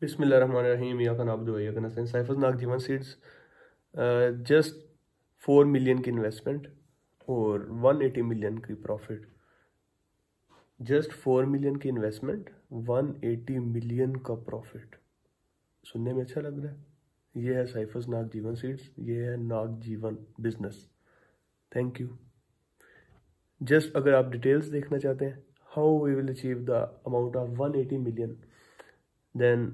बिसमिल रहीम याकन आबदन साइफज नाग जीवन सीड्स जस्ट फोर मिलियन की इन्वेस्टमेंट और वन एटी मिलियन की प्रॉफिट जस्ट फोर मिलियन की इन्वेस्टमेंट वन एटी मिलियन का प्रॉफिट सुनने में अच्छा लग रहा है ये है साइफस नाग जीवन सीड्स ये है नाग जीवन बिजनेस थैंक यू जस्ट अगर आप डिटेल्स देखना चाहते हैं how we will achieve the amount of one eighty million then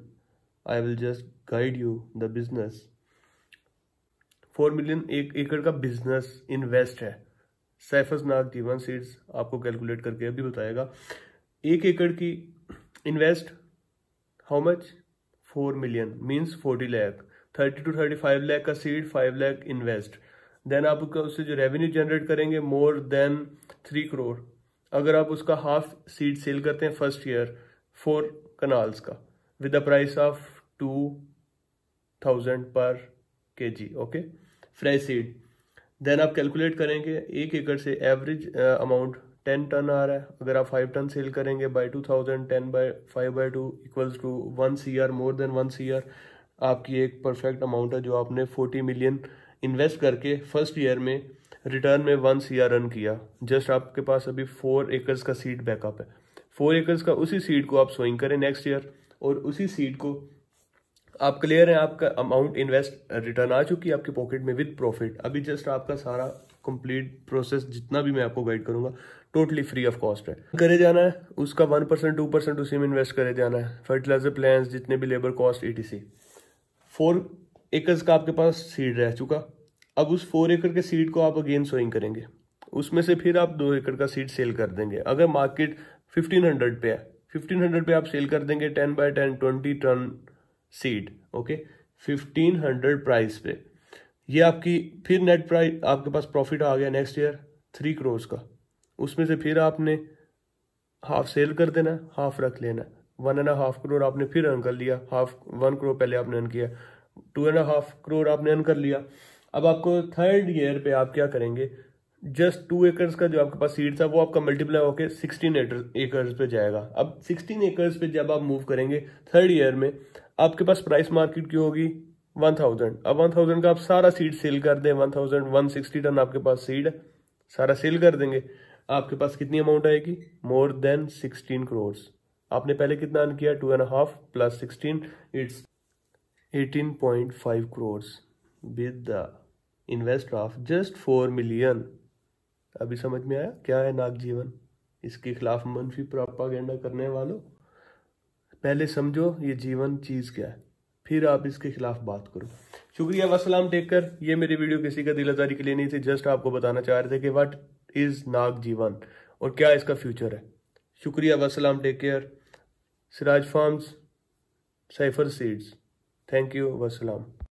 I will just guide you the business four million एक एकड़ का बिजनेस इन्वेस्ट है सैफस नाग जीवन सीड्स आपको कैलकुलेट करके अभी बताएगा एक एकड़ की invest how much four million means forty lakh thirty two thirty five lakh का seed five lakh invest then आप उसका उससे जो रेवेन्यू जनरेट करेंगे मोर देन थ्री करोड़ अगर आप उसका हाफ सीड सेल करते हैं फर्स्ट ईयर फोर कनाल्स का with the price of two thousand पर K G okay fresh seed then आप कैलकुलेट करेंगे एक एकड़ से एवरेज अमाउंट टेन टन आ रहा है अगर आप फाइव टन सेल करेंगे by two thousand ten by five by two equals to one C R more than one C R आपकी एक परफेक्ट अमाउंट है जो आपने फोर्टी मिलियन इन्वेस्ट करके फर्स्ट ईयर में रिटर्न में वन सी आर रन किया जस्ट आपके पास अभी फोर एकर्स का सीड बैकअप है फोर एकर्स का उसी सीड को आप सोइंग करें नेक्स्ट ईयर और उसी सीड को आप क्लियर हैं आपका अमाउंट इन्वेस्ट रिटर्न आ चुकी है आपके पॉकेट में विद प्रॉफिट अभी जस्ट आपका सारा कंप्लीट प्रोसेस जितना भी मैं आपको गाइड करूंगा टोटली फ्री ऑफ कॉस्ट है करे जाना है उसका वन परसेंट टू परसेंट उसी में इन्वेस्ट करे जाना है फर्टिलाइजर प्लान जितने भी लेबर कॉस्ट ई फोर एकर्स का आपके पास सीड रह चुका अब उस फोर एकड़ के सीड को आप अगेन सोइंग करेंगे उसमें से फिर आप दो एकड़ का सीड सेल कर देंगे अगर मार्केट फिफ्टीन हंड्रेड पे है फिफ्टीन हंड्रेड पे आप सेल कर देंगे ten by ten twenty ton seed okay fifteen hundred price पे ये आपकी फिर नेट प्राइस आपके पास प्रॉफिट आ गया नेक्स्ट ईयर थ्री क्रोर्स का उसमें से फिर आपने हाफ सेल कर देना हाफ रख लेना वन एंड हाफ करोड़ आपने फिर अर्न कर लिया हाफ वन करोड़ पहले आपने अर्न किया टू एंड हाफ करोड़ आपने अर्न कर लिया अब आपको थर्ड ईयर पे आप क्या करेंगे जस्ट टू एकर्स का जो आपके पास सीड था वो आपका मल्टीप्लाई होकर सिक्सटीन एकर्स पे जाएगा अब सिक्सटीन एकर्स पे जब आप मूव करेंगे थर्ड ईयर में आपके पास प्राइस मार्केट की होगी वन थाउजेंड अब वन थाउजेंड का आप सारा सीड सेल कर दें one thousand one sixty ton आपके पास सीड सारा सेल कर देंगे आपके पास कितनी अमाउंट आएगी मोर देन सिक्सटीन करोड़ आपने पहले कितना अर्न किया two and half plus sixteen it's eighteen point five crore with the invest of just four million अभी समझ में आया क्या है नाग जीवन इसके खिलाफ मनफी प्रोपागेंडा करने वालों पहले समझो ये जीवन चीज़ क्या है फिर आप इसके खिलाफ बात करो शुक्रिया वसलाम टेक कर ये मेरी वीडियो किसी का दिलदारी के लिए नहीं थी जस्ट आपको बताना चाह रहे थे कि वट इज़ नाग जीवन और क्या इसका फ्यूचर है शुक्रिया वसलाम take care Siraj farms cipher seeds thank you वसलाम